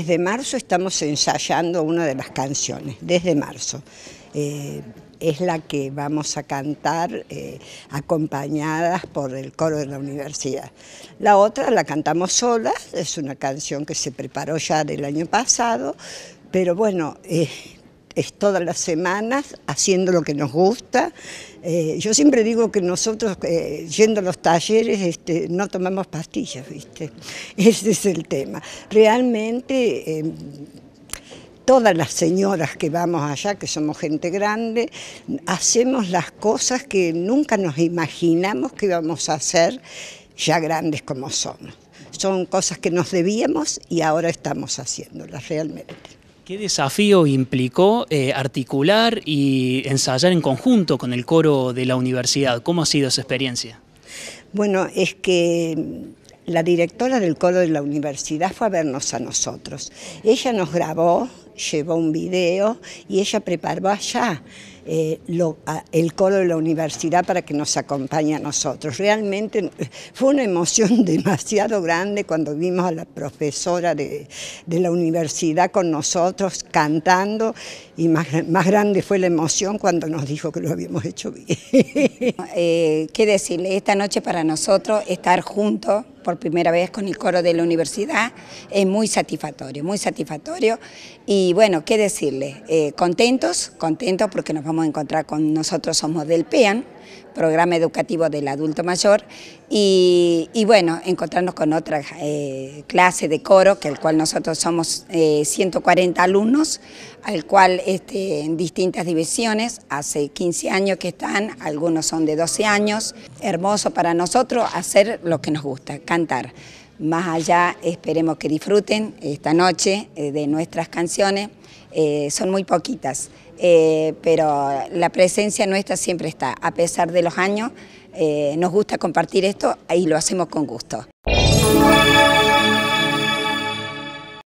Desde marzo estamos ensayando una de las canciones, desde marzo. Eh, es la que vamos a cantar eh, acompañadas por el coro de la universidad. La otra la cantamos solas, es una canción que se preparó ya del año pasado, pero bueno, eh, es todas las semanas haciendo lo que nos gusta. Eh, yo siempre digo que nosotros, eh, yendo a los talleres, este, no tomamos pastillas, ¿viste? Ese es el tema. Realmente... Em, todas las señoras que vamos allá, que somos gente grande, hacemos las cosas que nunca nos imaginamos que íbamos a hacer ya grandes como somos. Son cosas que nos debíamos y ahora estamos haciéndolas realmente. ¿Qué desafío implicó eh, articular y ensayar en conjunto con el coro de la universidad? ¿Cómo ha sido esa experiencia? Bueno, es que la directora del coro de la universidad fue a vernos a nosotros. Ella nos grabó llevó un video y ella preparó allá eh, lo, el coro de la universidad para que nos acompañe a nosotros. Realmente eh, fue una emoción demasiado grande cuando vimos a la profesora de, de la universidad con nosotros cantando y más, grande fue la emoción cuando nos dijo que lo habíamos hecho bien. Eh, ¿Qué decirle? Esta noche para nosotros estar juntos por primera vez con el coro de la universidad es muy satisfactorio, muy satisfactorio y y bueno, qué decirle eh, contentos, contentos porque nos vamos a encontrar con nosotros somos del PEAN, Programa Educativo del Adulto Mayor, y, bueno, encontrarnos con otra eh, clase de coro, que el cual nosotros somos 140 eh, alumnos, al cual este, en distintas divisiones, hace 15 años que están, algunos son de 12 años, hermoso para nosotros hacer lo que nos gusta, cantar. Más allá, esperemos que disfruten esta noche eh, de nuestras canciones. Eh, son muy poquitas, eh, pero la presencia nuestra siempre está. A pesar de los años, nos gusta compartir esto y lo hacemos con gusto.